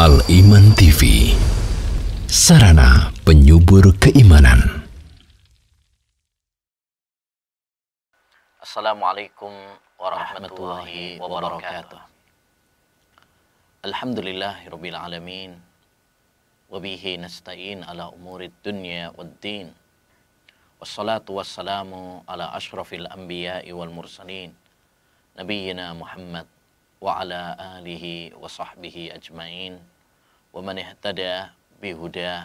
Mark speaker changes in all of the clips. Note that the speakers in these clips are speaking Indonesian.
Speaker 1: Al-Iman TV Sarana penyubur keimanan Assalamualaikum warahmatullahi wabarakatuh Alhamdulillahirabbil alamin wabihi nasta'in ala umurid dunya waddin wassalatu wassalamu ala ashrafil anbiya'i wal mursalin nabiyyina Muhammad وعلى آله وصحبه أجمعين ومن اهتدى بهداه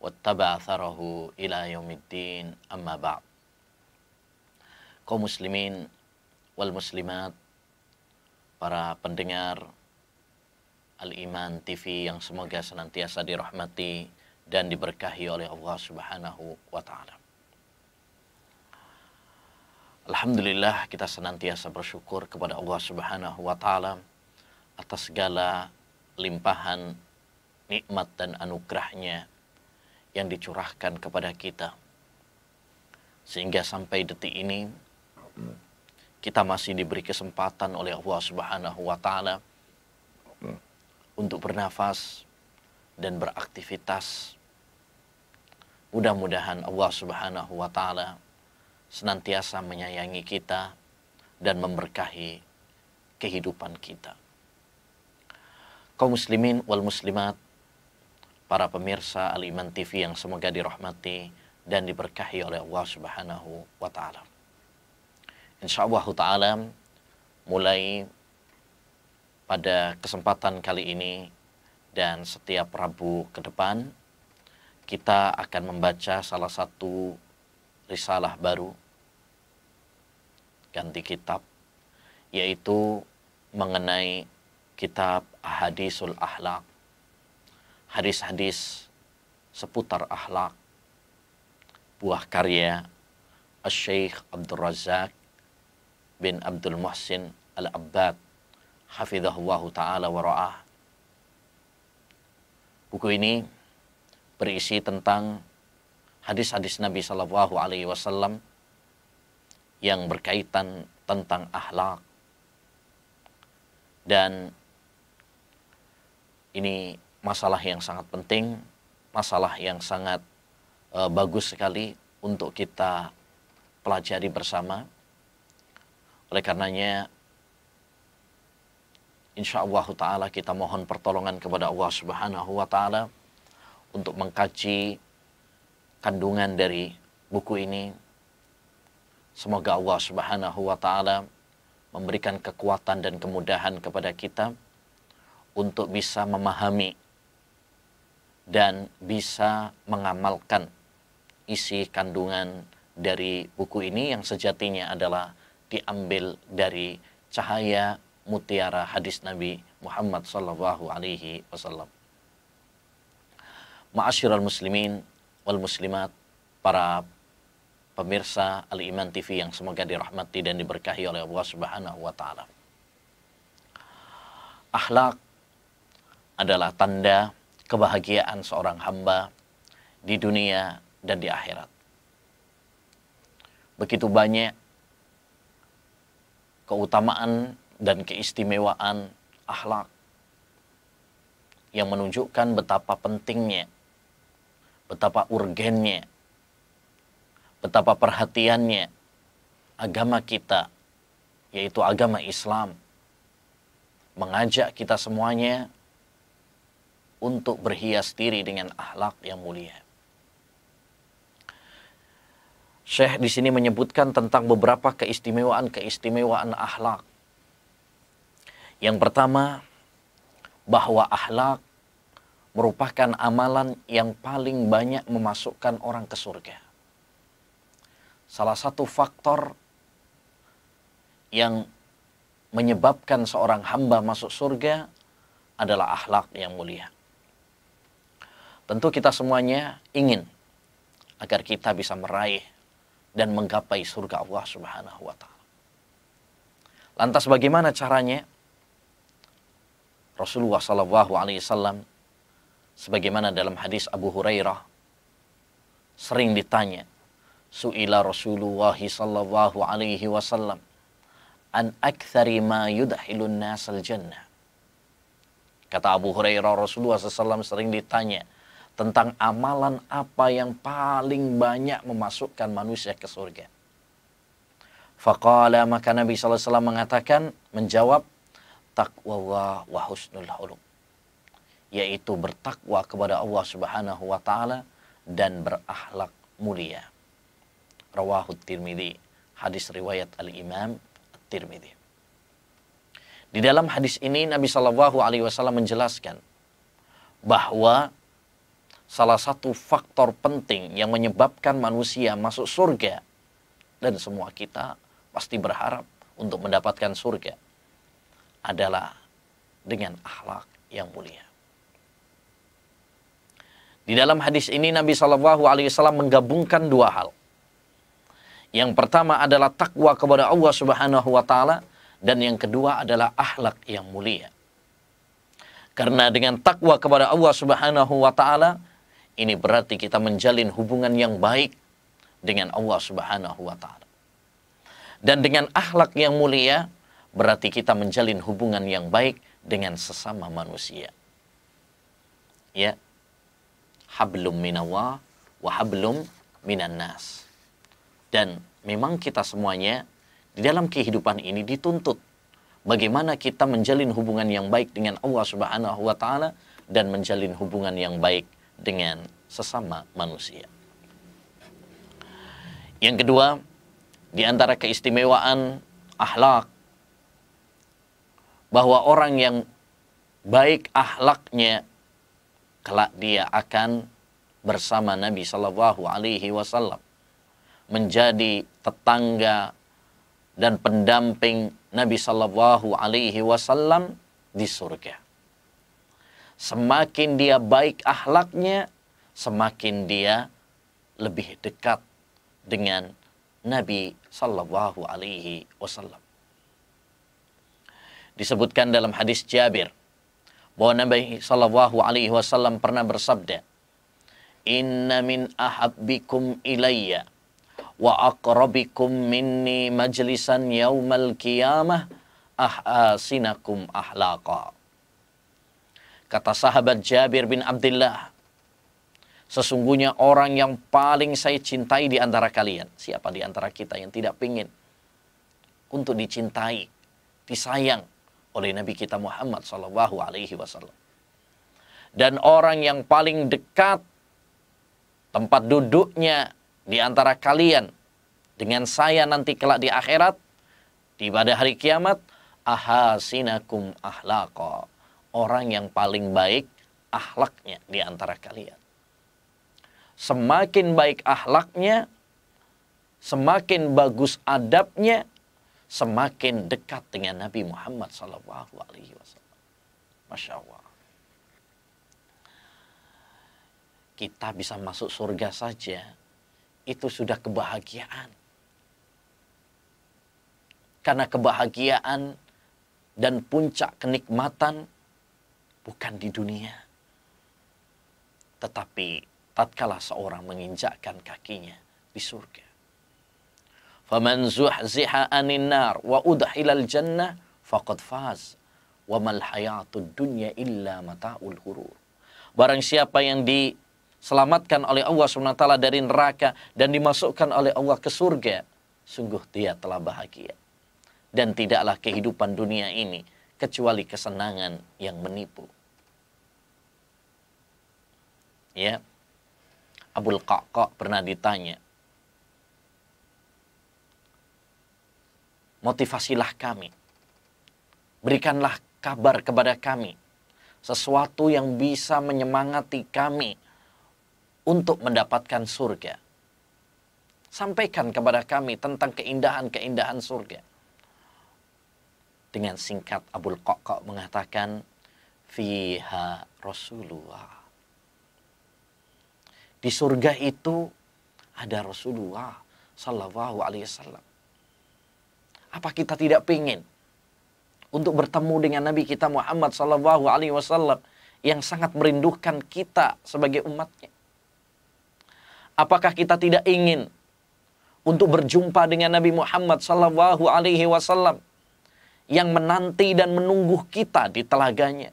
Speaker 1: واتبع ثره إلى يوم الدين أما بعد kaum muslimin wal muslimat para pendengar Al-Iman TV yang semoga senantiasa dirahmati dan diberkahi oleh Allah Subhanahu wa taala. Alhamdulillah kita senantiasa bersyukur kepada Allah Subhanahu wa taala atas segala limpahan nikmat dan anugerahnya yang dicurahkan kepada kita. Sehingga sampai detik ini kita masih diberi kesempatan oleh Allah Subhanahu wa taala untuk bernafas dan beraktivitas. Mudah-mudahan Allah Subhanahu wa taala senantiasa menyayangi kita dan memberkahi kehidupan kita. Kau muslimin wal muslimat, para pemirsa Al-Iman TV yang semoga dirahmati dan diberkahi oleh Allah Subhanahu wa taala. Insyaallah taala mulai pada kesempatan kali ini dan setiap Rabu ke depan kita akan membaca salah satu risalah baru ganti kitab yaitu mengenai kitab Ahadisul Ahlak hadis-hadis seputar ahlak buah karya Al-Syeikh Abdul Razak bin Abdul Muhsin Al-Abbad hafizahullahu taala wa ra'ah Buku ini berisi tentang hadis-hadis Nabi saw alaihi wasallam yang berkaitan tentang akhlak. Dan ini masalah yang sangat penting, masalah yang sangat e, bagus sekali untuk kita pelajari bersama. Oleh karenanya insya Allah Ta'ala kita mohon pertolongan kepada Allah Subhanahu Wa Ta'ala untuk mengkaji kandungan dari buku ini Semoga Allah Subhanahu wa taala memberikan kekuatan dan kemudahan kepada kita untuk bisa memahami dan bisa mengamalkan isi kandungan dari buku ini yang sejatinya adalah diambil dari cahaya mutiara hadis Nabi Muhammad sallallahu alaihi wasallam. Ma'asyiral muslimin wal muslimat, para pemirsa Al-Iman TV yang semoga dirahmati dan diberkahi oleh Allah Subhanahu wa taala. Akhlak adalah tanda kebahagiaan seorang hamba di dunia dan di akhirat. Begitu banyak keutamaan dan keistimewaan akhlak yang menunjukkan betapa pentingnya, betapa urgennya betapa perhatiannya agama kita, yaitu agama Islam, mengajak kita semuanya untuk berhias diri dengan akhlak yang mulia. Syekh di sini menyebutkan tentang beberapa keistimewaan-keistimewaan akhlak. Yang pertama, bahwa akhlak merupakan amalan yang paling banyak memasukkan orang ke surga salah satu faktor yang menyebabkan seorang hamba masuk surga adalah akhlak yang mulia. Tentu kita semuanya ingin agar kita bisa meraih dan menggapai surga Allah Subhanahu wa taala. Lantas bagaimana caranya? Rasulullah sallallahu alaihi wasallam sebagaimana dalam hadis Abu Hurairah sering ditanya su'ila Rasulullah sallallahu alaihi wasallam an akthari ma yudhilun al jannah. Kata Abu Hurairah Rasulullah SAW sering ditanya tentang amalan apa yang paling banyak memasukkan manusia ke surga. Faqala maka Nabi SAW mengatakan, menjawab, takwallah wa husnul huluk. Yaitu bertakwa kepada Allah Subhanahu wa Ta'ala dan berakhlak mulia rawahu tirmidhi Hadis riwayat Al-Imam tirmidhi Di dalam hadis ini Nabi Shallallahu alaihi wasallam menjelaskan bahwa salah satu faktor penting yang menyebabkan manusia masuk surga dan semua kita pasti berharap untuk mendapatkan surga adalah dengan akhlak yang mulia. Di dalam hadis ini Nabi Shallallahu alaihi wasallam menggabungkan dua hal. Yang pertama adalah takwa kepada Allah Subhanahu wa taala dan yang kedua adalah akhlak yang mulia. Karena dengan takwa kepada Allah Subhanahu wa taala ini berarti kita menjalin hubungan yang baik dengan Allah Subhanahu wa taala. Dan dengan akhlak yang mulia berarti kita menjalin hubungan yang baik dengan sesama manusia. Ya. Hablum minallah wa hablum minannas. nas dan memang kita semuanya di dalam kehidupan ini dituntut bagaimana kita menjalin hubungan yang baik dengan Allah Subhanahu wa taala dan menjalin hubungan yang baik dengan sesama manusia. Yang kedua, di antara keistimewaan akhlak bahwa orang yang baik akhlaknya kelak dia akan bersama Nabi Shallallahu alaihi wasallam menjadi tetangga dan pendamping Nabi Shallallahu Alaihi Wasallam di surga. Semakin dia baik ahlaknya, semakin dia lebih dekat dengan Nabi Shallallahu Alaihi Wasallam. Disebutkan dalam hadis Jabir bahwa Nabi Shallallahu Alaihi Wasallam pernah bersabda, Inna min ahabbikum ilayya wa aqrabikum minni majlisan yaumal qiyamah ahasinakum ahlaqa. Kata sahabat Jabir bin Abdullah, sesungguhnya orang yang paling saya cintai di antara kalian, siapa di antara kita yang tidak pingin untuk dicintai, disayang oleh Nabi kita Muhammad Sallallahu Alaihi Wasallam. Dan orang yang paling dekat tempat duduknya di antara kalian dengan saya nanti kelak di akhirat di pada hari kiamat ahasinakum ahlaqa orang yang paling baik ahlaknya di antara kalian semakin baik ahlaknya semakin bagus adabnya semakin dekat dengan Nabi Muhammad Sallallahu Alaihi Wasallam masya Allah kita bisa masuk surga saja itu sudah kebahagiaan. Karena kebahagiaan dan puncak kenikmatan bukan di dunia. Tetapi tatkala seorang menginjakkan kakinya di surga. Faman zuhziha anin nar wa udhilal jannah faqad faz. Wa mal hayatud dunya illa mata'ul hurur. Barang siapa yang di diselamatkan oleh Allah SWT dari neraka dan dimasukkan oleh Allah ke surga, sungguh dia telah bahagia. Dan tidaklah kehidupan dunia ini kecuali kesenangan yang menipu. Ya, Abul Qaqqa pernah ditanya, motivasilah kami, berikanlah kabar kepada kami, sesuatu yang bisa menyemangati kami untuk mendapatkan surga. Sampaikan kepada kami tentang keindahan-keindahan surga. Dengan singkat Abul Qaqqa mengatakan, Fiha Rasulullah. Di surga itu ada Rasulullah Sallallahu Alaihi Wasallam. Apa kita tidak ingin untuk bertemu dengan Nabi kita Muhammad Sallallahu Alaihi Wasallam yang sangat merindukan kita sebagai umatnya? Apakah kita tidak ingin untuk berjumpa dengan Nabi Muhammad Sallallahu Alaihi Wasallam yang menanti dan menunggu kita di telaganya?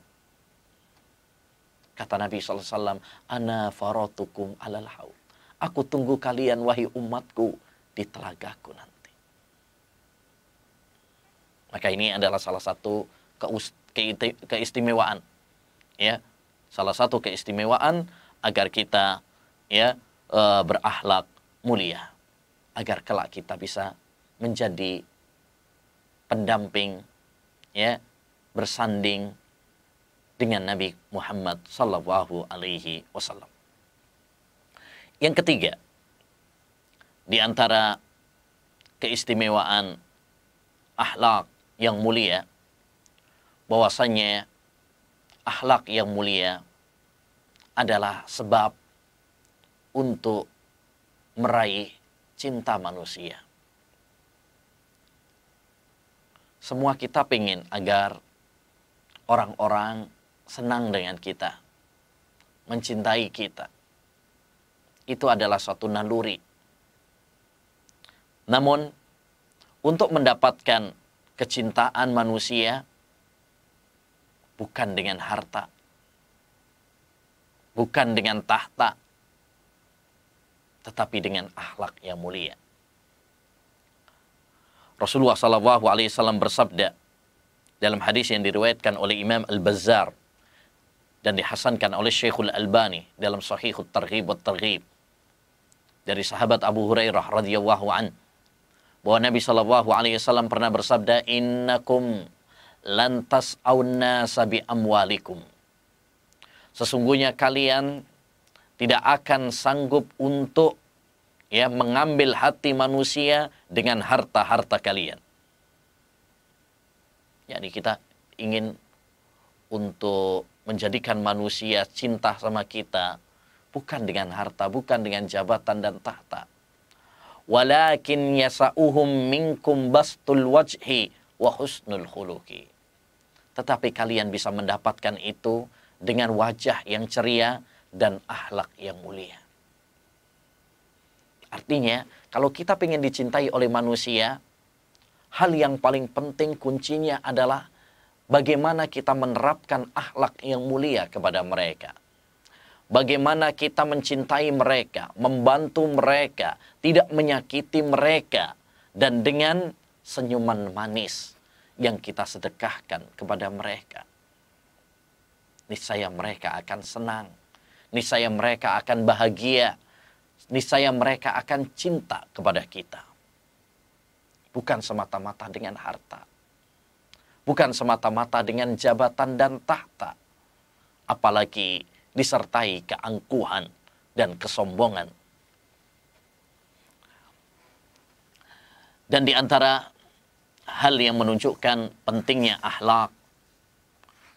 Speaker 1: Kata Nabi Sallallahu Alaihi Wasallam, Ana farotukum alal Aku tunggu kalian wahai umatku di telagaku nanti. Maka ini adalah salah satu keistimewaan. Ya, salah satu keistimewaan agar kita ya uh, eh, berakhlak mulia agar kelak kita bisa menjadi pendamping ya bersanding dengan Nabi Muhammad Sallallahu Alaihi Wasallam. Yang ketiga, di antara keistimewaan ahlak yang mulia, bahwasanya ahlak yang mulia adalah sebab untuk meraih cinta manusia. Semua kita ingin agar orang-orang senang dengan kita, mencintai kita. Itu adalah suatu naluri. Namun, untuk mendapatkan kecintaan manusia bukan dengan harta, bukan dengan tahta, tetapi dengan akhlak yang mulia. Rasulullah Shallallahu Alaihi Wasallam bersabda dalam hadis yang diriwayatkan oleh Imam Al Bazzar dan dihasankan oleh Syekhul Albani dalam Sahihut Targhib wa Targhib dari sahabat Abu Hurairah radhiyallahu an bahwa Nabi Shallallahu Alaihi Wasallam pernah bersabda innakum lantas auna sabi amwalikum sesungguhnya kalian tidak akan sanggup untuk ya mengambil hati manusia dengan harta-harta kalian. Yakni kita ingin untuk menjadikan manusia cinta sama kita bukan dengan harta, bukan dengan jabatan dan tahta. Walakin yasa'uhum minkum bastul wajhi wa husnul khuluqi. Tetapi kalian bisa mendapatkan itu dengan wajah yang ceria dan ahlak yang mulia. Artinya, kalau kita ingin dicintai oleh manusia, hal yang paling penting kuncinya adalah bagaimana kita menerapkan akhlak yang mulia kepada mereka. Bagaimana kita mencintai mereka, membantu mereka, tidak menyakiti mereka, dan dengan senyuman manis yang kita sedekahkan kepada mereka. Niscaya mereka akan senang, niscaya mereka akan bahagia, niscaya mereka akan cinta kepada kita. Bukan semata-mata dengan harta. Bukan semata-mata dengan jabatan dan tahta. Apalagi disertai keangkuhan dan kesombongan. Dan di antara hal yang menunjukkan pentingnya akhlak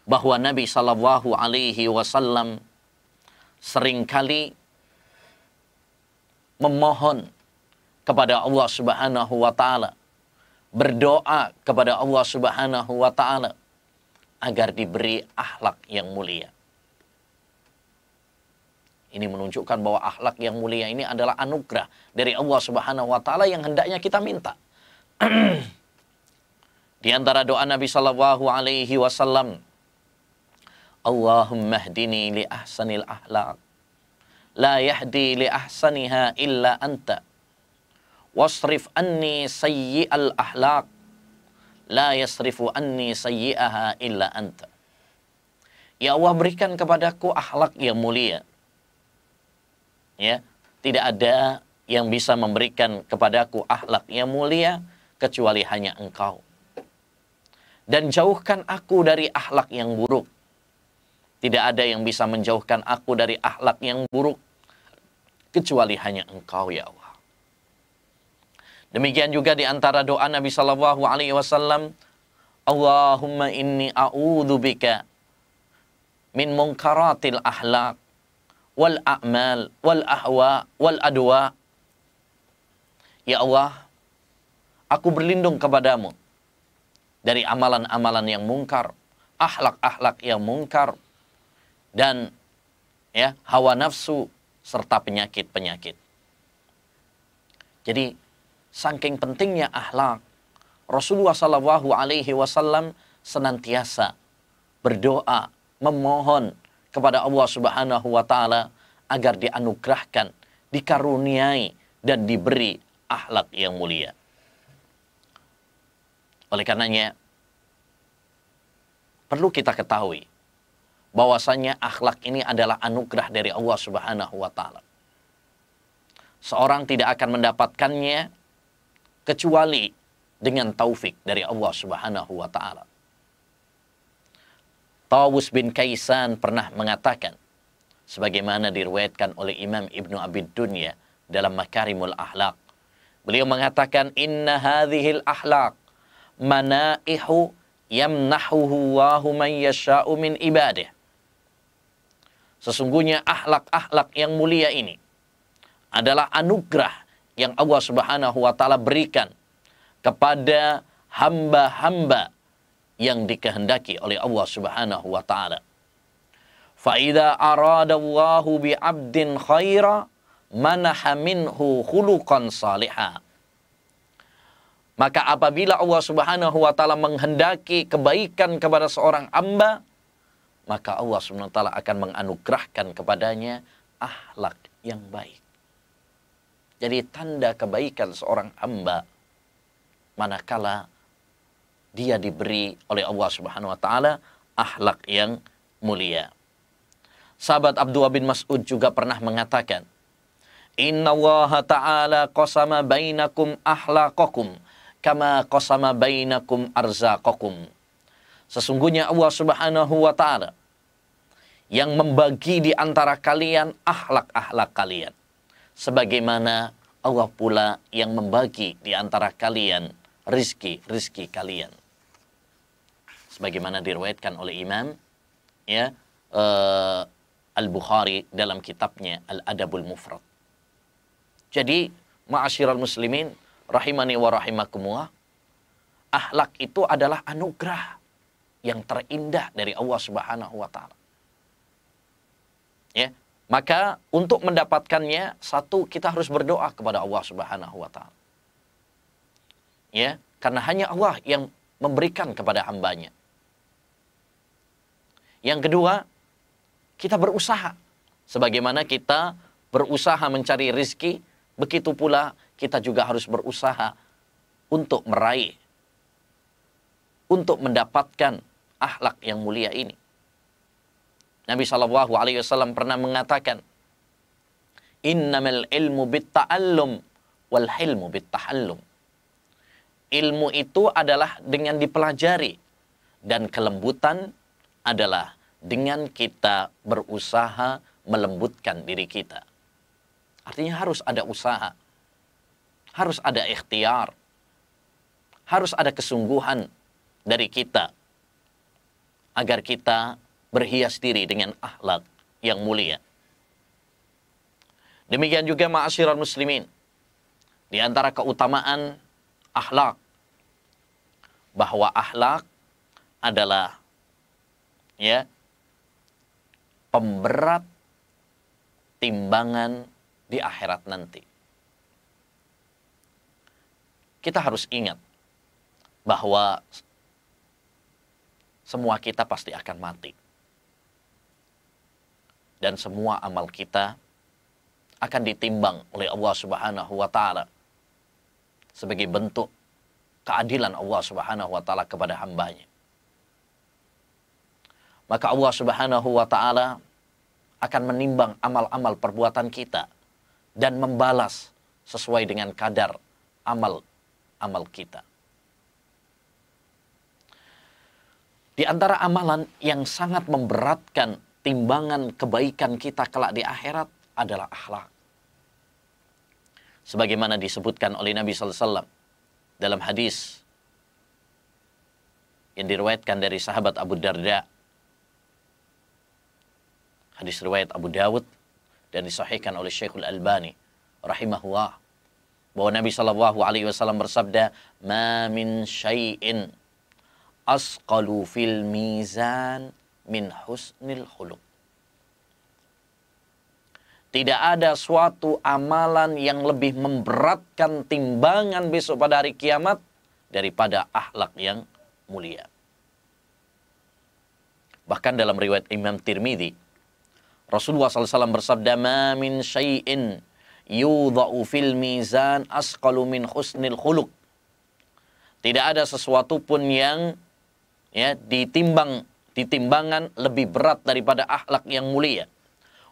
Speaker 1: bahwa Nabi Shallallahu Alaihi Wasallam seringkali memohon kepada Allah Subhanahu wa taala. Berdoa kepada Allah Subhanahu wa taala agar diberi akhlak yang mulia. Ini menunjukkan bahwa akhlak yang mulia ini adalah anugerah dari Allah Subhanahu wa taala yang hendaknya kita minta. Di antara doa Nabi sallallahu alaihi wasallam, Allahumma hdini li ahsanil akhlaq la yahdi li ahsaniha illa anta wasrif anni al ahlak la yasrifu anni sayyi'aha illa anta Ya Allah berikan kepadaku akhlak yang mulia ya tidak ada yang bisa memberikan kepadaku akhlak yang mulia kecuali hanya engkau dan jauhkan aku dari akhlak yang buruk tidak ada yang bisa menjauhkan aku dari akhlak yang buruk kecuali hanya Engkau ya Allah. Demikian juga di antara doa Nabi Shallallahu Alaihi Wasallam, Allahumma inni a'udzubika min munkaratil ahlak wal a'mal wal ahwa wal adwa. Ya Allah, aku berlindung kepadamu dari amalan-amalan yang mungkar, ahlak-ahlak yang mungkar, dan ya hawa nafsu serta penyakit-penyakit. Jadi saking pentingnya akhlak, Rasulullah Shallallahu Alaihi Wasallam senantiasa berdoa, memohon kepada Allah Subhanahu Wa Taala agar dianugerahkan, dikaruniai dan diberi akhlak yang mulia. Oleh karenanya perlu kita ketahui bahwasanya akhlak ini adalah anugerah dari Allah Subhanahu wa taala. Seorang tidak akan mendapatkannya kecuali dengan taufik dari Allah Subhanahu wa taala. Tawus bin Kaisan pernah mengatakan sebagaimana diriwayatkan oleh Imam Ibnu Abid Dunya dalam Makarimul Akhlak. Beliau mengatakan inna hadhil akhlak manaihu yamnahuhu wa man yasha'u min ibadah. Sesungguhnya ahlak-ahlak yang mulia ini adalah anugerah yang Allah Subhanahu wa taala berikan kepada hamba-hamba yang dikehendaki oleh Allah Subhanahu wa taala. Fa idza arada Allahu bi 'abdin khaira manaha minhu khuluqan Maka apabila Allah Subhanahu wa taala menghendaki kebaikan kepada seorang hamba, maka Allah SWT akan menganugerahkan kepadanya ahlak yang baik. Jadi tanda kebaikan seorang hamba manakala dia diberi oleh Allah Subhanahu wa taala ahlak yang mulia. Sahabat Abdullah bin Mas'ud juga pernah mengatakan, "Inna Allah ta'ala qasama bainakum akhlaqakum kama qasama bainakum arzaqakum." Sesungguhnya Allah Subhanahu wa taala yang membagi di antara kalian ahlak-ahlak kalian. Sebagaimana Allah pula yang membagi di antara kalian rizki-rizki kalian. Sebagaimana diriwayatkan oleh Imam ya uh, Al-Bukhari dalam kitabnya Al-Adabul Mufrad. Jadi, ma'asyiral muslimin rahimani wa rahimakumullah, ahlak itu adalah anugerah yang terindah dari Allah Subhanahu wa taala. Ya, maka untuk mendapatkannya satu kita harus berdoa kepada Allah Subhanahu wa taala. Ya, karena hanya Allah yang memberikan kepada hambanya. Yang kedua, kita berusaha. Sebagaimana kita berusaha mencari rizki, begitu pula kita juga harus berusaha untuk meraih, untuk mendapatkan akhlak yang mulia ini. Nabi Shallallahu Alaihi Wasallam pernah mengatakan, Innamal ilmu bitta'allum wal ilmu bitta'allum. Ilmu itu adalah dengan dipelajari dan kelembutan adalah dengan kita berusaha melembutkan diri kita. Artinya harus ada usaha, harus ada ikhtiar, harus ada kesungguhan dari kita agar kita berhias diri dengan akhlak yang mulia. Demikian juga ma'asyiral muslimin. Di antara keutamaan akhlak bahwa akhlak adalah ya pemberat timbangan di akhirat nanti. Kita harus ingat bahwa semua kita pasti akan mati. Dan semua amal kita akan ditimbang oleh Allah Subhanahu wa taala sebagai bentuk keadilan Allah Subhanahu wa taala kepada hambanya. Maka Allah Subhanahu wa taala akan menimbang amal-amal perbuatan kita dan membalas sesuai dengan kadar amal amal kita. Di antara amalan yang sangat memberatkan timbangan kebaikan kita kelak di akhirat adalah akhlak. Sebagaimana disebutkan oleh Nabi SAW dalam hadis yang diriwayatkan dari sahabat Abu Darda. Hadis riwayat Abu Dawud dan disahihkan oleh Syekhul Albani rahimahullah bahwa Nabi Shallallahu alaihi wasallam bersabda, "Ma min syai'in asqalu fil mizan min husnil khuluq. Tidak ada suatu amalan yang lebih memberatkan timbangan besok pada hari kiamat daripada akhlak yang mulia. Bahkan dalam riwayat Imam Tirmidzi, Rasulullah SAW bersabda, "Ma min syai'in yudha'u fil mizan asqalu min husnil khuluq." Tidak ada sesuatu pun yang ya ditimbang ditimbangan lebih berat daripada akhlak yang mulia.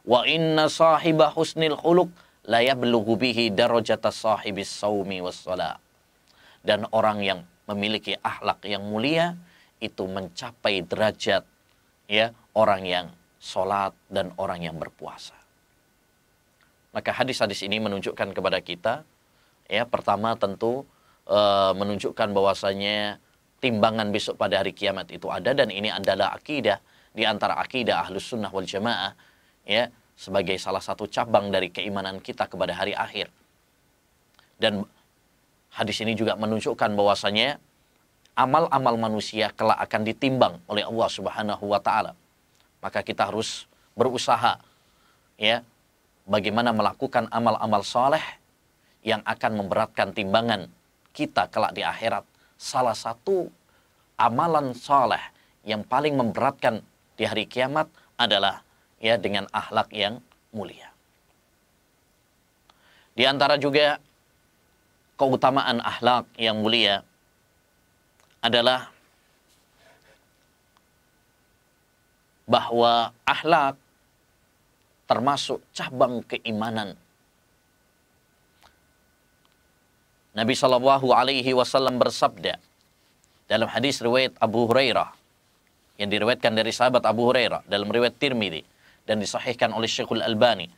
Speaker 1: Wa inna sahiba husnil khuluq la yablughu bihi darajata sahibis saumi wassalah. Dan orang yang memiliki akhlak yang mulia itu mencapai derajat ya orang yang sholat dan orang yang berpuasa. Maka hadis-hadis ini menunjukkan kepada kita ya pertama tentu e, menunjukkan bahwasanya timbangan besok pada hari kiamat itu ada dan ini adalah akidah di antara akidah ahlus sunnah wal jamaah ya sebagai salah satu cabang dari keimanan kita kepada hari akhir dan hadis ini juga menunjukkan bahwasanya amal-amal manusia kelak akan ditimbang oleh Allah Subhanahu wa taala maka kita harus berusaha ya bagaimana melakukan amal-amal soleh yang akan memberatkan timbangan kita kelak di akhirat salah satu amalan soleh yang paling memberatkan di hari kiamat adalah ya dengan ahlak yang mulia. Di antara juga keutamaan ahlak yang mulia adalah bahwa ahlak termasuk cabang keimanan Nabi Shallallahu Alaihi Wasallam bersabda dalam hadis riwayat Abu Hurairah yang diriwayatkan dari sahabat Abu Hurairah dalam riwayat Tirmidzi dan disahihkan oleh Syekhul Albani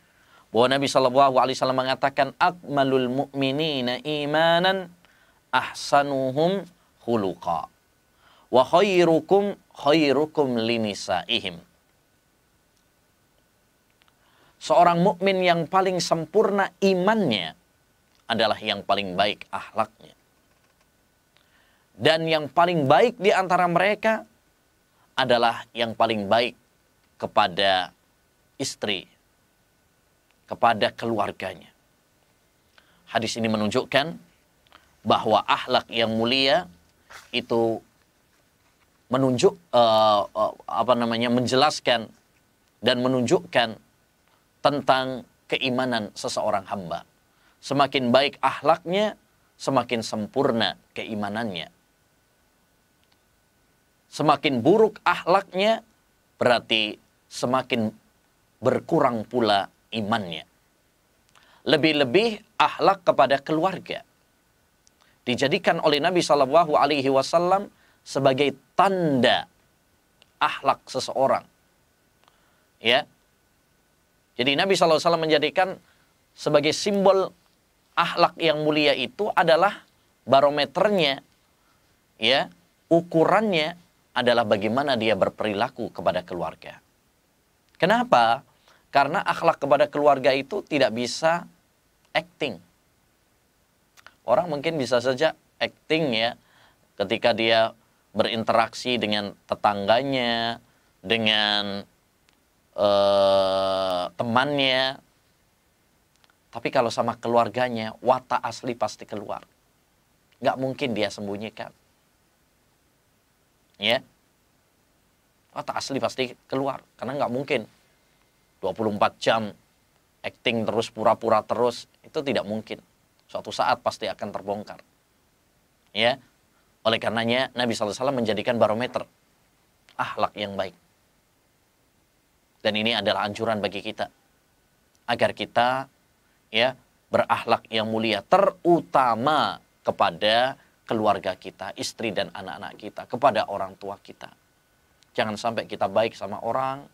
Speaker 1: bahwa Nabi Shallallahu Alaihi Wasallam mengatakan akmalul mu'minina imanan ahsanuhum khuluqa wa khairukum khairukum linisaihim seorang mukmin yang paling sempurna imannya adalah yang paling baik ahlaknya. Dan yang paling baik di antara mereka adalah yang paling baik kepada istri, kepada keluarganya. Hadis ini menunjukkan bahwa ahlak yang mulia itu menunjuk uh, apa namanya menjelaskan dan menunjukkan tentang keimanan seseorang hamba semakin baik ahlaknya, semakin sempurna keimanannya. Semakin buruk ahlaknya, berarti semakin berkurang pula imannya. Lebih-lebih ahlak kepada keluarga. Dijadikan oleh Nabi Shallallahu Alaihi Wasallam sebagai tanda ahlak seseorang. Ya, jadi Nabi Shallallahu Alaihi Wasallam menjadikan sebagai simbol ahlak yang mulia itu adalah barometernya ya ukurannya adalah bagaimana dia berperilaku kepada keluarga. Kenapa? Karena akhlak kepada keluarga itu tidak bisa acting. Orang mungkin bisa saja acting ya ketika dia berinteraksi dengan tetangganya, dengan eh, temannya, tapi kalau sama keluarganya, watak asli pasti keluar. Nggak mungkin dia sembunyikan. Ya. Watak asli pasti keluar. Karena nggak mungkin. 24 jam acting terus, pura-pura terus. Itu tidak mungkin. Suatu saat pasti akan terbongkar. Ya. Oleh karenanya Nabi SAW menjadikan barometer ahlak yang baik. Dan ini adalah anjuran bagi kita agar kita ya berahlak yang mulia terutama kepada keluarga kita, istri dan anak-anak kita, kepada orang tua kita. Jangan sampai kita baik sama orang,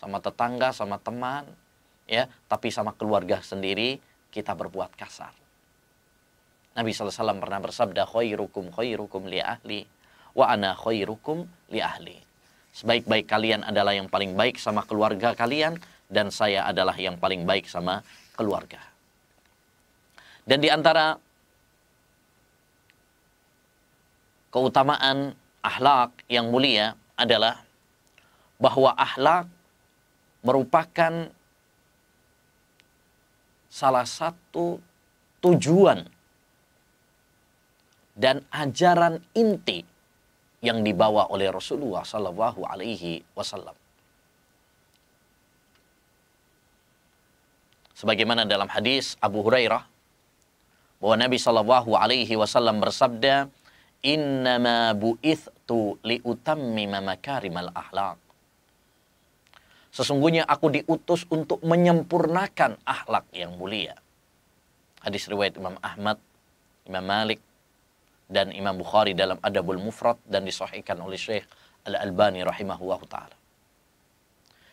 Speaker 1: sama tetangga, sama teman, ya, tapi sama keluarga sendiri kita berbuat kasar. Nabi SAW pernah bersabda, rukum khairukum rukum li ahli, wa ana rukum li ahli. Sebaik-baik kalian adalah yang paling baik sama keluarga kalian, dan saya adalah yang paling baik sama keluarga. Dan di antara keutamaan ahlak yang mulia adalah bahwa ahlak merupakan salah satu tujuan dan ajaran inti yang dibawa oleh Rasulullah Sallallahu Alaihi Wasallam. Sebagaimana dalam hadis Abu Hurairah bahwa Nabi Shallallahu Alaihi Wasallam bersabda, Innama bu'ithtu liutammima makarimal ahlak. Sesungguhnya aku diutus untuk menyempurnakan ahlak yang mulia. Hadis riwayat Imam Ahmad, Imam Malik, dan Imam Bukhari dalam Adabul Mufrad dan disahihkan oleh Syekh Al-Albani rahimahullah ta'ala.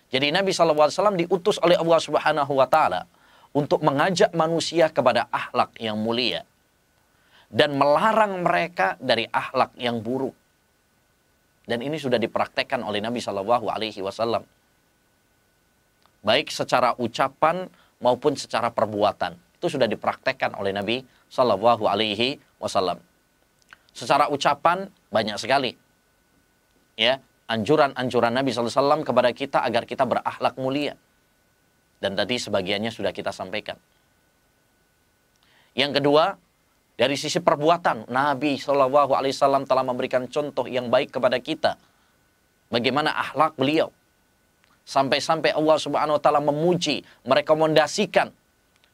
Speaker 1: Jadi Nabi SAW diutus oleh Allah Subhanahu wa taala untuk mengajak manusia kepada ahlak yang mulia dan melarang mereka dari ahlak yang buruk. Dan ini sudah dipraktekkan oleh Nabi Shallallahu Alaihi Wasallam, baik secara ucapan maupun secara perbuatan. Itu sudah dipraktekkan oleh Nabi Shallallahu Alaihi Wasallam. Secara ucapan banyak sekali, ya anjuran-anjuran Nabi Shallallahu Alaihi Wasallam kepada kita agar kita berakhlak mulia dan tadi sebagiannya sudah kita sampaikan. Yang kedua, dari sisi perbuatan, Nabi Shallallahu Alaihi Wasallam telah memberikan contoh yang baik kepada kita. Bagaimana akhlak beliau. Sampai-sampai Allah Subhanahu Wa Taala memuji, merekomendasikan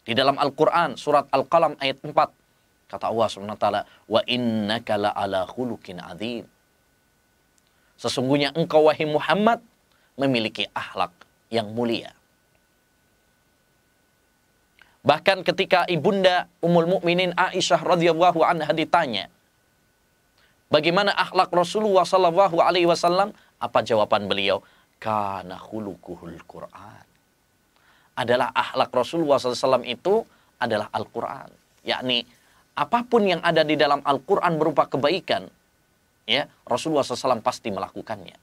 Speaker 1: di dalam Al-Quran surat Al-Qalam ayat 4 kata Allah Subhanahu wa taala wa innaka kala ala khuluqin adzim. sesungguhnya engkau wahai Muhammad memiliki akhlak yang mulia Bahkan ketika ibunda Ummul Mukminin Aisyah radhiyallahu anha ditanya, bagaimana akhlak Rasulullah sallallahu alaihi wasallam? Apa jawaban beliau? karena khuluquhul Qur'an. Adalah akhlak Rasulullah SAW itu adalah Al-Quran. Yakni apapun yang ada di dalam Al-Quran berupa kebaikan, ya Rasulullah SAW pasti melakukannya.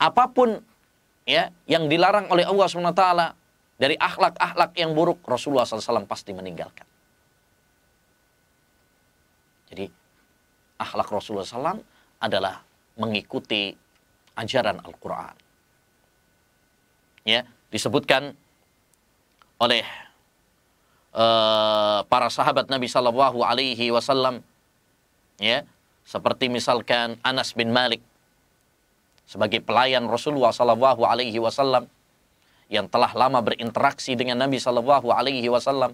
Speaker 1: Apapun ya yang dilarang oleh Allah SWT dari akhlak-akhlak yang buruk Rasulullah SAW pasti meninggalkan. Jadi akhlak Rasulullah SAW adalah mengikuti ajaran Al-Quran. Ya, disebutkan oleh uh, para sahabat Nabi SAW, Alaihi Wasallam, ya seperti misalkan Anas bin Malik sebagai pelayan Rasulullah SAW. Alaihi Wasallam yang telah lama berinteraksi dengan Nabi Shallallahu Alaihi Wasallam.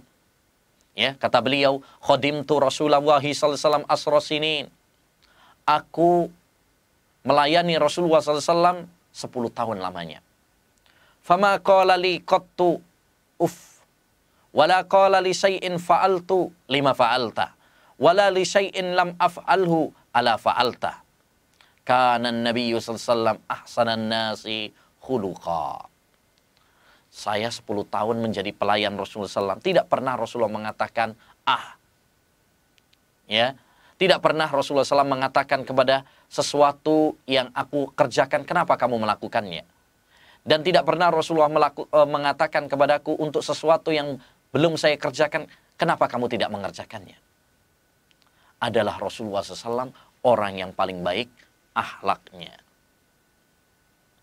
Speaker 1: Ya, kata beliau, khodim tu Rasulullah Sallallahu asrosinin. Aku melayani Rasulullah Sallallahu 10 tahun lamanya. Fama qala li qattu uff wala qala li syai'in fa'altu lima fa'alta wala li syai'in lam af'alhu ala fa'alta kana an-nabiyyu sallallahu alaihi wasallam ahsanan nasi khuluqa saya 10 tahun menjadi pelayan Rasulullah SAW. Tidak pernah Rasulullah mengatakan, ah. Ya, tidak pernah Rasulullah SAW mengatakan kepada sesuatu yang aku kerjakan, kenapa kamu melakukannya? Dan tidak pernah Rasulullah melaku, eh, mengatakan kepadaku untuk sesuatu yang belum saya kerjakan, kenapa kamu tidak mengerjakannya? Adalah Rasulullah SAW orang yang paling baik ahlaknya.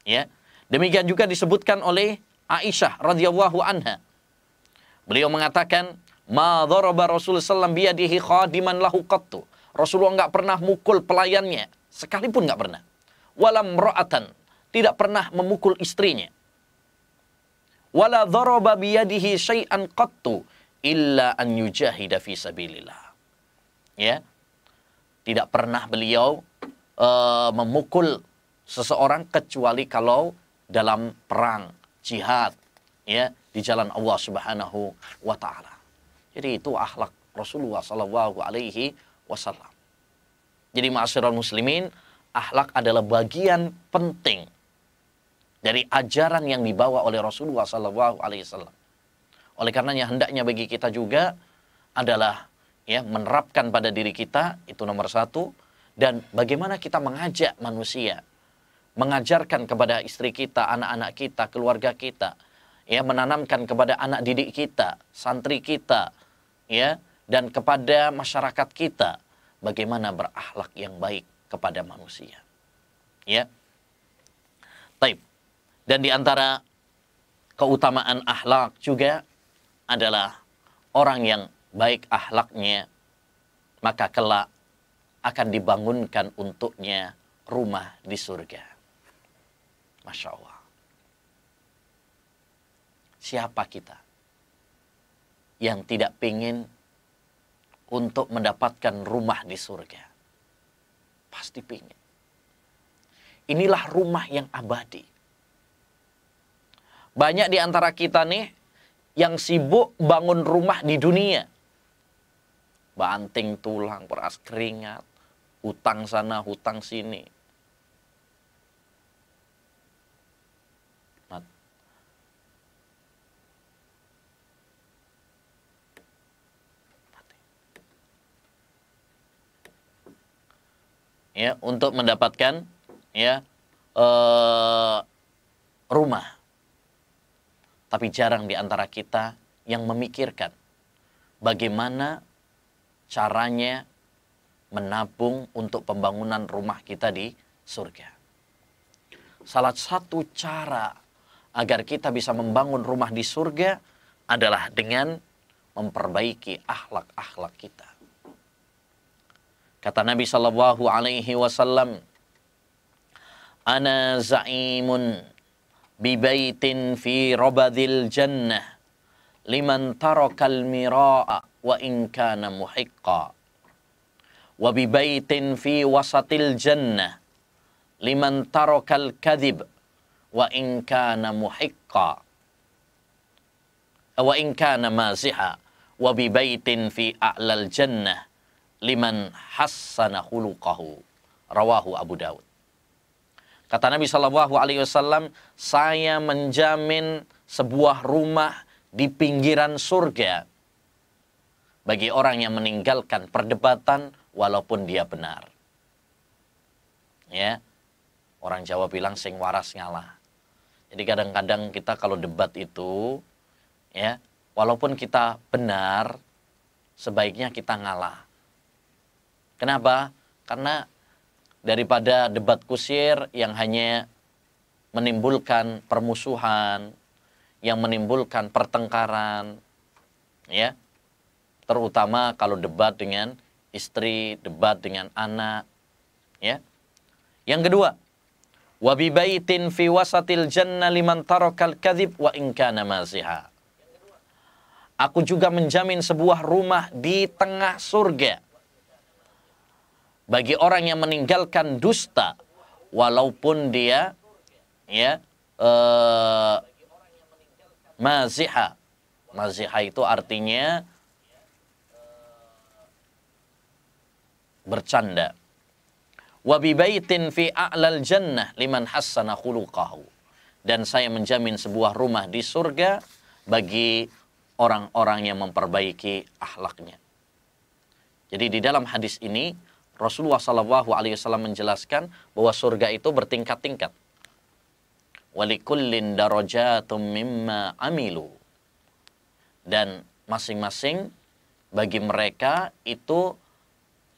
Speaker 1: Ya, demikian juga disebutkan oleh Aisyah radhiyallahu anha. Beliau mengatakan, "Ma dharaba Rasul sallam biyadihi khadiman lahu qattu." Rasulullah nggak pernah mukul pelayannya, sekalipun nggak pernah. Walam ra'atan, tidak pernah memukul istrinya. Wala dharaba biyadihi syai'an qattu illa an yujahida fi sabilillah. Ya. Tidak pernah beliau uh, memukul seseorang kecuali kalau dalam perang jihad ya di jalan Allah Subhanahu wa taala. Jadi itu akhlak Rasulullah sallallahu alaihi wasallam. Jadi ma'asyiral muslimin, akhlak adalah bagian penting dari ajaran yang dibawa oleh Rasulullah sallallahu alaihi wasallam. Oleh karenanya hendaknya bagi kita juga adalah ya menerapkan pada diri kita itu nomor satu dan bagaimana kita mengajak manusia mengajarkan kepada istri kita, anak-anak kita, keluarga kita, ya menanamkan kepada anak didik kita, santri kita, ya dan kepada masyarakat kita bagaimana berakhlak yang baik kepada manusia. Ya. Taib. Dan di antara keutamaan akhlak juga adalah orang yang baik akhlaknya maka kelak akan dibangunkan untuknya rumah di surga. Masya Allah. Siapa kita yang tidak pingin untuk mendapatkan rumah di surga? Pasti pingin. Inilah rumah yang abadi. Banyak di antara kita nih yang sibuk bangun rumah di dunia. Banting tulang, peras keringat, hutang sana, hutang sini. ya untuk mendapatkan ya eh, rumah. Tapi jarang di antara kita yang memikirkan bagaimana caranya menabung untuk pembangunan rumah kita di surga. Salah satu cara agar kita bisa membangun rumah di surga adalah dengan memperbaiki akhlak-akhlak kita. Kata Nabi sallallahu alaihi wasallam, "Ana za'imun bi baitin fi rabadil jannah liman tarakal mira'a wa in kana muhiqqa." Wa bi baitin fi wasatil jannah liman tarakal kadhib wa in kana muhiqqa. Wa in kana maziha wa bi baitin fi a'lal jannah liman hassana khuluqahu rawahu Abu Daud. Kata Nabi Shallallahu Alaihi Wasallam, saya menjamin sebuah rumah di pinggiran surga bagi orang yang meninggalkan perdebatan walaupun dia benar. Ya, orang Jawa bilang sing waras ngalah. Jadi kadang-kadang kita kalau debat itu, ya, walaupun kita benar, sebaiknya kita ngalah Kenapa? Karena daripada debat kusir yang hanya menimbulkan permusuhan, yang menimbulkan pertengkaran, ya. Terutama kalau debat dengan istri, debat dengan anak, ya. Yang kedua, wabi baitin fi wasatil jannah liman tarokal kadhib wa inkana kana maziha. Aku juga menjamin sebuah rumah di tengah surga bagi orang yang meninggalkan dusta walaupun dia ya uh, maziha maziha itu artinya bercanda wa baitin fi a'lal jannah liman hassana khuluqahu dan saya menjamin sebuah rumah di surga bagi orang-orang yang memperbaiki akhlaknya. Jadi di dalam hadis ini Rasulullah saw menjelaskan bahwa surga itu bertingkat-tingkat. Walikullin darajatum mimma amilu. Dan masing-masing bagi mereka itu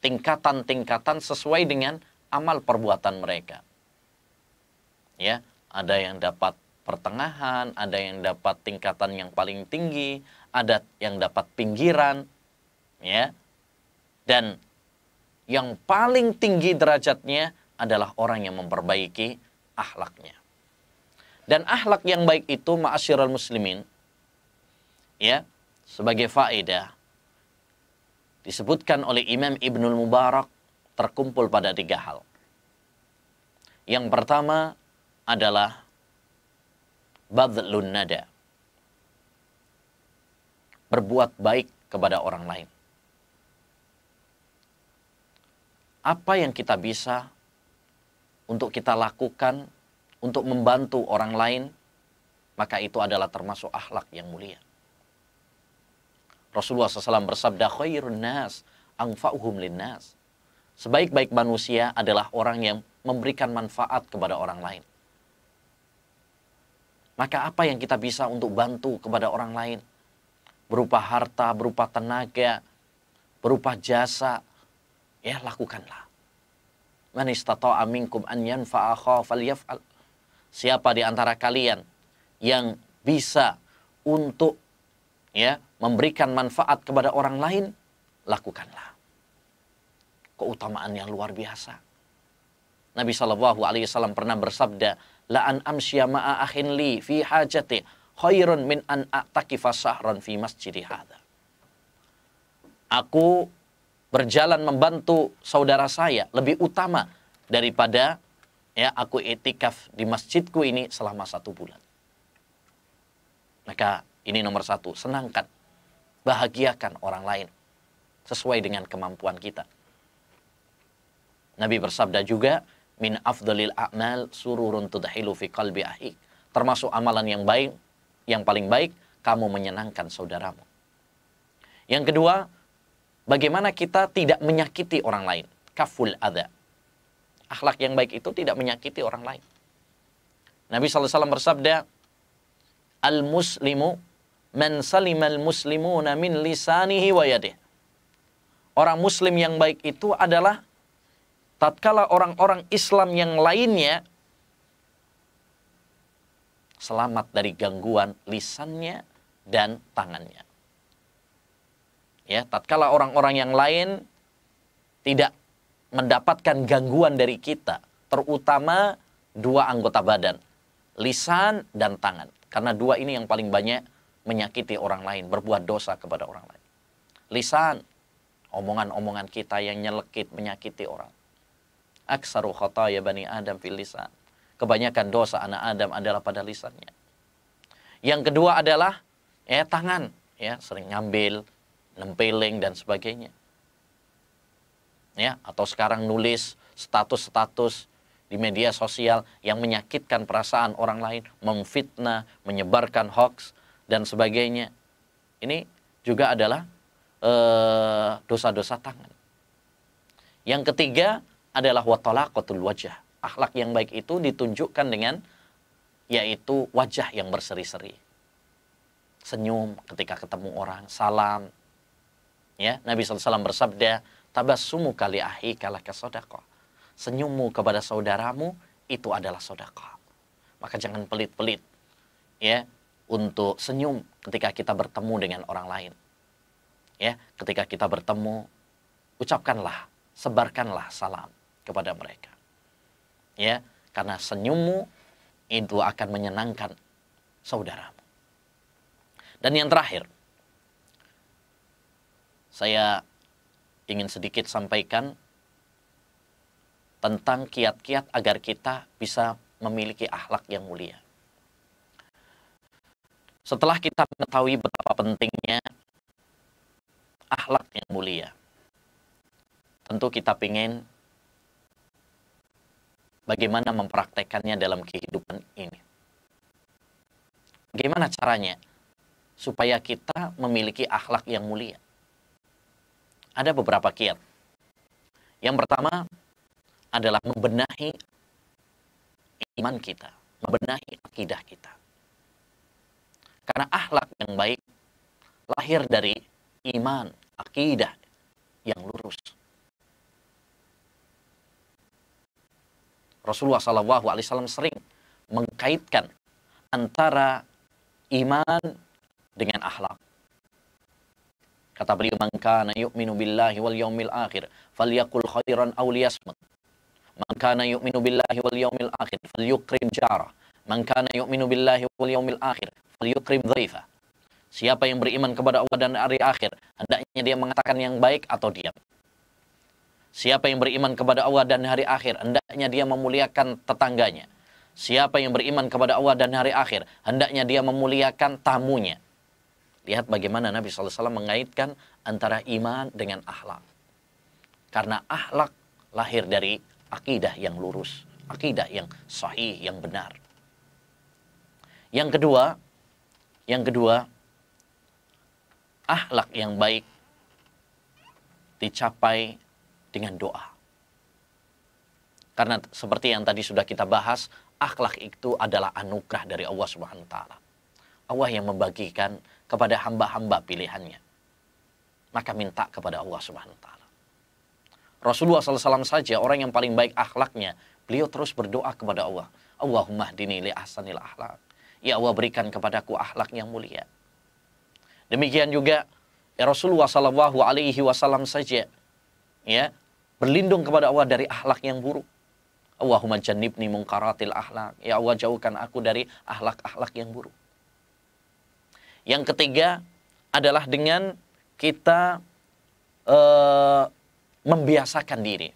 Speaker 1: tingkatan-tingkatan sesuai dengan amal perbuatan mereka. Ya, ada yang dapat pertengahan, ada yang dapat tingkatan yang paling tinggi, ada yang dapat pinggiran, ya. Dan yang paling tinggi derajatnya adalah orang yang memperbaiki ahlaknya. Dan ahlak yang baik itu ma'asyiral muslimin ya sebagai faedah disebutkan oleh Imam Ibnul Mubarak terkumpul pada tiga hal. Yang pertama adalah badlun nada. Berbuat baik kepada orang lain. apa yang kita bisa untuk kita lakukan untuk membantu orang lain, maka itu adalah termasuk akhlak yang mulia. Rasulullah SAW bersabda, khairun nas angfa'uhum linnas. Sebaik-baik manusia adalah orang yang memberikan manfaat kepada orang lain. Maka apa yang kita bisa untuk bantu kepada orang lain? Berupa harta, berupa tenaga, berupa jasa, Ya, lakukanlah. Man istata'a anyan an yanfa'aha falyaf'al. Siapa di antara kalian yang bisa untuk ya memberikan manfaat kepada orang lain, lakukanlah. Keutamaan yang luar biasa. Nabi Shallallahu Alaihi Wasallam pernah bersabda, la an amsya ma'a akhin li fi hajati khairun min an a'takifa sahran fi masjidi hadha. Aku berjalan membantu saudara saya lebih utama daripada ya aku etikaf di masjidku ini selama satu bulan. Maka ini nomor satu, senangkan, bahagiakan orang lain sesuai dengan kemampuan kita. Nabi bersabda juga, min afdalil a'mal sururun tudhilu fi qalbi ahik. Termasuk amalan yang baik, yang paling baik, kamu menyenangkan saudaramu. Yang kedua, Bagaimana kita tidak menyakiti orang lain? Kaful ada. Akhlak yang baik itu tidak menyakiti orang lain. Nabi SAW bersabda, Al-muslimu man salimal muslimuna min lisanihi wa yadih. Orang muslim yang baik itu adalah tatkala orang-orang Islam yang lainnya selamat dari gangguan lisannya dan tangannya. Ya, tatkala orang-orang yang lain tidak mendapatkan gangguan dari kita, terutama dua anggota badan, lisan dan tangan. Karena dua ini yang paling banyak menyakiti orang lain, berbuat dosa kepada orang lain. Lisan, omongan-omongan kita yang nyelekit, menyakiti orang. Aksaru ya bani Adam fil lisan. Kebanyakan dosa anak Adam adalah pada lisannya. Yang kedua adalah ya tangan, ya sering ngambil, nempeling dan sebagainya. Ya, atau sekarang nulis status-status di media sosial yang menyakitkan perasaan orang lain, memfitnah, menyebarkan hoax dan sebagainya. Ini juga adalah eh, dosa-dosa uh, tangan. Yang ketiga adalah watolaqatul wajah. Akhlak yang baik itu ditunjukkan dengan yaitu wajah yang berseri-seri. Senyum ketika ketemu orang, salam, Ya, Nabi SAW bersabda, tabas tabassumu kali ahi ke sodakoh. Senyummu kepada saudaramu itu adalah sodako. Maka jangan pelit-pelit ya untuk senyum ketika kita bertemu dengan orang lain. Ya, ketika kita bertemu, ucapkanlah, sebarkanlah salam kepada mereka. Ya, karena senyummu itu akan menyenangkan saudaramu. Dan yang terakhir, saya ingin sedikit sampaikan tentang kiat-kiat agar kita bisa memiliki akhlak yang mulia. Setelah kita mengetahui betapa pentingnya akhlak yang mulia, tentu kita ingin bagaimana mempraktekannya dalam kehidupan ini. Bagaimana caranya supaya kita memiliki akhlak yang mulia? ada beberapa kiat. Yang pertama adalah membenahi iman kita, membenahi akidah kita. Karena akhlak yang baik lahir dari iman, akidah yang lurus. Rasulullah saw sering mengkaitkan antara iman dengan akhlak. Kata beliau, "Man kana yu'minu billahi wal yaumil akhir, falyakul khairan aw liyasmut." Man kana yu'minu billahi wal yaumil akhir, falyukrim jara. Man kana yu'minu billahi wal yaumil akhir, falyukrim dhaifa. Siapa yang beriman kepada Allah dan hari akhir, hendaknya dia mengatakan yang baik atau diam. Siapa yang beriman kepada Allah dan hari akhir, hendaknya dia memuliakan tetangganya. Siapa yang beriman kepada Allah dan hari akhir, hendaknya dia memuliakan tamunya. Lihat bagaimana Nabi SAW mengaitkan antara iman dengan ahlak. Karena ahlak lahir dari akidah yang lurus, akidah yang sahih, yang benar. Yang kedua, yang kedua, ahlak yang baik dicapai dengan doa. Karena seperti yang tadi sudah kita bahas, akhlak itu adalah anugerah dari Allah Subhanahu wa taala. Allah yang membagikan kepada hamba-hamba pilihannya. Maka minta kepada Allah Subhanahu wa taala. Rasulullah SAW saja orang yang paling baik akhlaknya, beliau terus berdoa kepada Allah. Allahumma hdini li ahsanil akhlak. Ya Allah berikan kepadaku akhlak yang mulia. Demikian juga ya Rasulullah Sallallahu Alaihi Wasallam saja ya berlindung kepada Allah dari akhlak yang buruk. Allahumma jannibni mungkaratil akhlak. Ya Allah jauhkan aku dari akhlak-akhlak yang buruk. Yang ketiga adalah dengan kita e, membiasakan diri,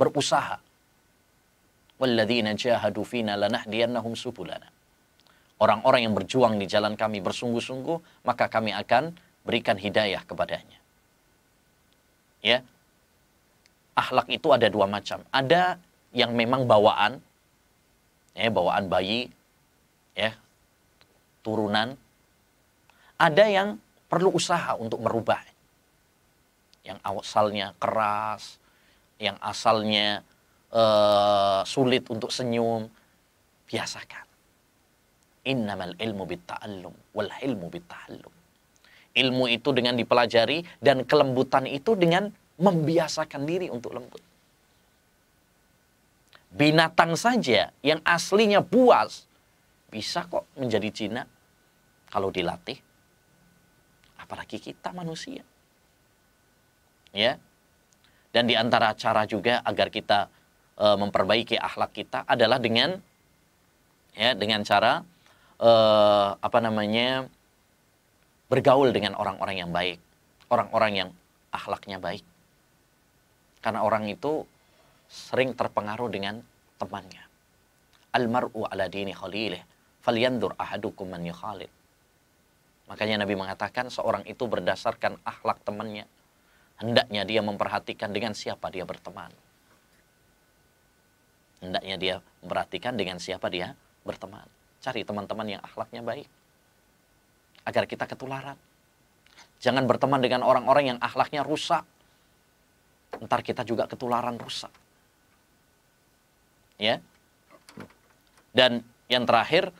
Speaker 1: berusaha. Orang-orang yang berjuang di jalan kami bersungguh-sungguh, maka kami akan berikan hidayah kepadanya. Ya. Akhlak itu ada dua macam. Ada yang memang bawaan, ya, bawaan bayi, ya, turunan, ada yang perlu usaha untuk merubah. Yang asalnya keras, yang asalnya uh, sulit untuk senyum, biasakan. Innamal ilmu bitta'allum wal ilmu bitta'allum. Ilmu itu dengan dipelajari dan kelembutan itu dengan membiasakan diri untuk lembut. Binatang saja yang aslinya buas bisa kok menjadi Cina kalau dilatih apalagi kita manusia. Ya. Dan di antara cara juga agar kita e, memperbaiki akhlak kita adalah dengan ya dengan cara e, apa namanya bergaul dengan orang-orang yang baik, orang-orang yang akhlaknya baik. Karena orang itu sering terpengaruh dengan temannya. Almaru ala dini khalilih falyandur ahadukum man yukhalil. Makanya Nabi mengatakan seorang itu berdasarkan akhlak temannya. Hendaknya dia memperhatikan dengan siapa dia berteman. Hendaknya dia memperhatikan dengan siapa dia berteman. Cari teman-teman yang akhlaknya baik. Agar kita ketularan. Jangan berteman dengan orang-orang yang akhlaknya rusak. Ntar kita juga ketularan rusak. Ya. Dan yang terakhir,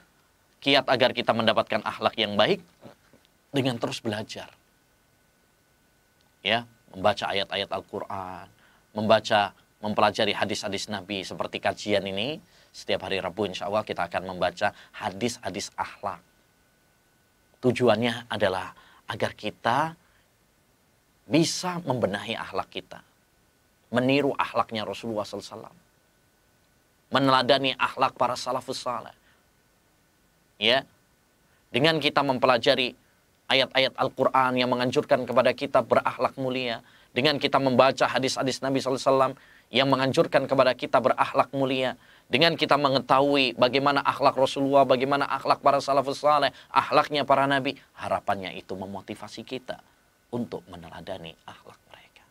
Speaker 1: kiat agar kita mendapatkan akhlak yang baik dengan terus belajar. Ya, membaca ayat-ayat Al-Qur'an, membaca mempelajari hadis-hadis Nabi seperti kajian ini setiap hari Rabu insya Allah kita akan membaca hadis-hadis akhlak. Tujuannya adalah agar kita bisa membenahi akhlak kita. Meniru akhlaknya Rasulullah SAW. Meneladani akhlak para salafus saleh. Ya. Dengan kita mempelajari ayat-ayat Al-Quran yang menganjurkan kepada kita berakhlak mulia, dengan kita membaca hadis-hadis Nabi SAW yang menganjurkan kepada kita berakhlak mulia, dengan kita mengetahui bagaimana akhlak Rasulullah, bagaimana akhlak para salafus saleh, akhlaknya para nabi, harapannya itu memotivasi kita untuk meneladani akhlak mereka.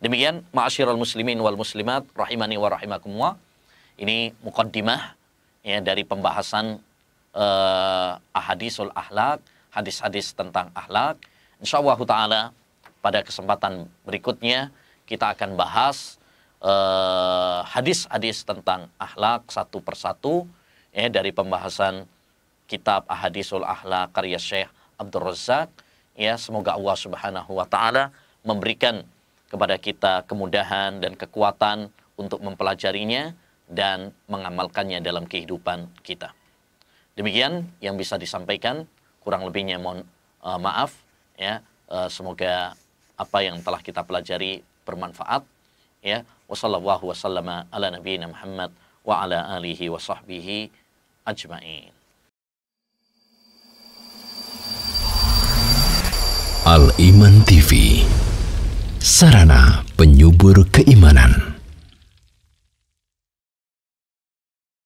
Speaker 1: Demikian ma'asyiral muslimin wal muslimat rahimani wa rahimakumullah. Ini mukaddimah ya dari pembahasan uh, eh, ahadisul akhlak hadis-hadis tentang akhlak. Allah taala pada kesempatan berikutnya kita akan bahas eh, hadis-hadis uh, tentang akhlak satu persatu ya dari pembahasan kitab Ahadisul Akhlak karya Syekh Abdul Razak ya semoga Allah Subhanahu wa taala memberikan kepada kita kemudahan dan kekuatan untuk mempelajarinya dan mengamalkannya dalam kehidupan kita. Demikian yang bisa disampaikan. Kurang lebihnya mohon uh, maaf ya. Uh, semoga apa yang telah kita pelajari bermanfaat ya. Wassallallahu wasallama ala nabiyina Muhammad wa ala alihi wa sahbihi ajmain. Al Iman TV Sarana penyubur keimanan